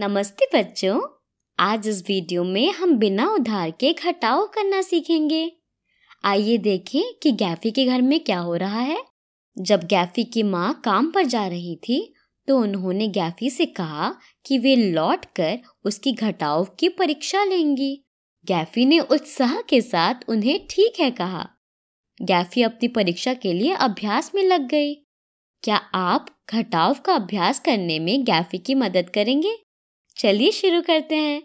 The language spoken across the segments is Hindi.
नमस्ते बच्चों आज इस वीडियो में हम बिना उधार के घटाव करना सीखेंगे आइए देखें कि गैफी के घर में क्या हो रहा है जब गैफी की माँ काम पर जा रही थी तो उन्होंने गैफी से कहा कि वे लौट कर उसकी घटाव की परीक्षा लेंगी गैफी ने उत्साह के साथ उन्हें ठीक है कहा गैफी अपनी परीक्षा के लिए अभ्यास में लग गई क्या आप घटाव का अभ्यास करने में गैफी की मदद करेंगे चलिए शुरू करते हैं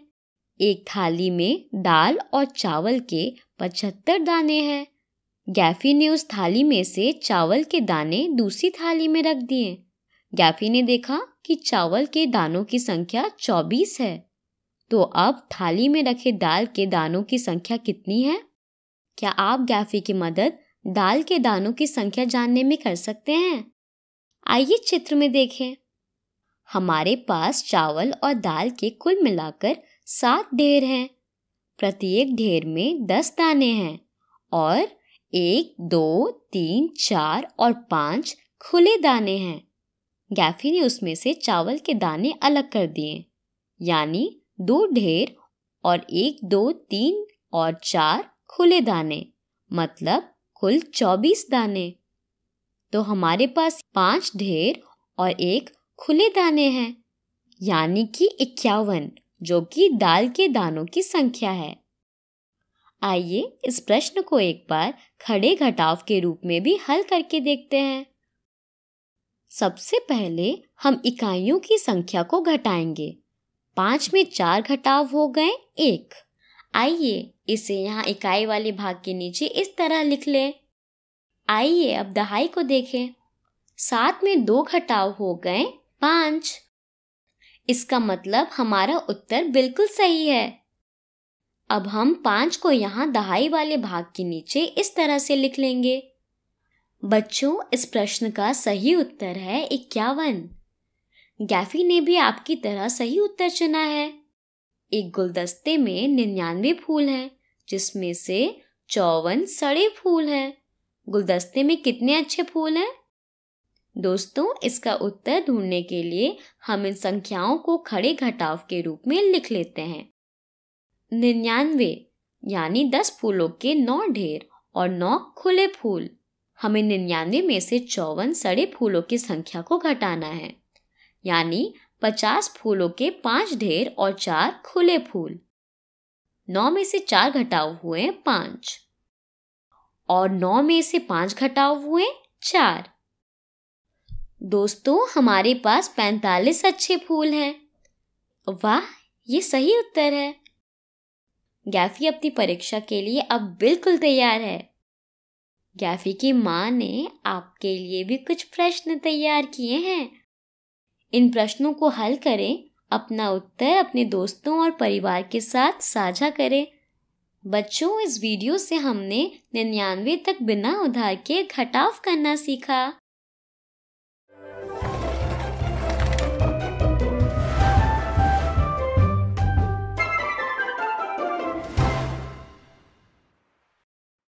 एक थाली में दाल और चावल के पचहत्तर दाने हैं गैफी ने उस थाली में से चावल के दाने दूसरी थाली में रख दिए गैफी ने देखा कि चावल के दानों की संख्या चौबीस है तो अब थाली में रखे दाल के दानों की संख्या कितनी है क्या आप गैफी की मदद दाल के दानों की संख्या जानने में कर सकते हैं आइए चित्र में देखें हमारे पास चावल और दाल के कुल मिलाकर सात ढेर हैं प्रत्येक ढेर में दस दाने हैं और एक दो तीन चार और पाँच खुले दाने हैं गैफी ने उसमें से चावल के दाने अलग कर दिए यानी दो ढेर और एक दो तीन और चार खुले दाने मतलब कुल चौबीस दाने तो हमारे पास पांच ढेर और एक खुले दाने हैं यानी कि इक्यावन जो कि दाल के दानों की संख्या है आइए इस प्रश्न को एक बार खड़े घटाव के रूप में भी हल करके देखते हैं सबसे पहले हम इकाइयों की संख्या को घटाएंगे पांच में चार घटाव हो गए एक आइए इसे यहाँ इकाई वाले भाग के नीचे इस तरह लिख लें आइए अब दहाई को देखें सात में दो घटाव हो गए पांच इसका मतलब हमारा उत्तर बिल्कुल सही है अब हम पांच को यहाँ दहाई वाले भाग के नीचे इस तरह से लिख लेंगे बच्चों इस प्रश्न का सही उत्तर है इक्यावन गैफी ने भी आपकी तरह सही उत्तर चुना है एक गुलदस्ते में निन्यानवे फूल हैं जिसमें से चौवन सड़े फूल हैं गुलदस्ते में कितने अच्छे फूल हैं दोस्तों इसका उत्तर ढूंढने के लिए हम इन संख्याओं को खड़े घटाव के रूप में लिख लेते हैं निन्यानवे यानी दस फूलों के नौ ढेर और नौ खुले फूल हमें निन्यानवे में से चौवन सड़े फूलों की संख्या को घटाना है यानी पचास फूलों के पांच ढेर और चार खुले फूल नौ में से चार घटाव हुए पांच और नौ में से पांच घटाव हुए चार दोस्तों हमारे पास पैंतालीस अच्छे फूल हैं वाह ये सही उत्तर है गैफी अपनी परीक्षा के लिए अब बिल्कुल तैयार है गैफी की माँ ने आपके लिए भी कुछ प्रश्न तैयार किए हैं इन प्रश्नों को हल करें अपना उत्तर अपने दोस्तों और परिवार के साथ साझा करें बच्चों इस वीडियो से हमने निन्यानवे तक बिना उधार के घटाव करना सीखा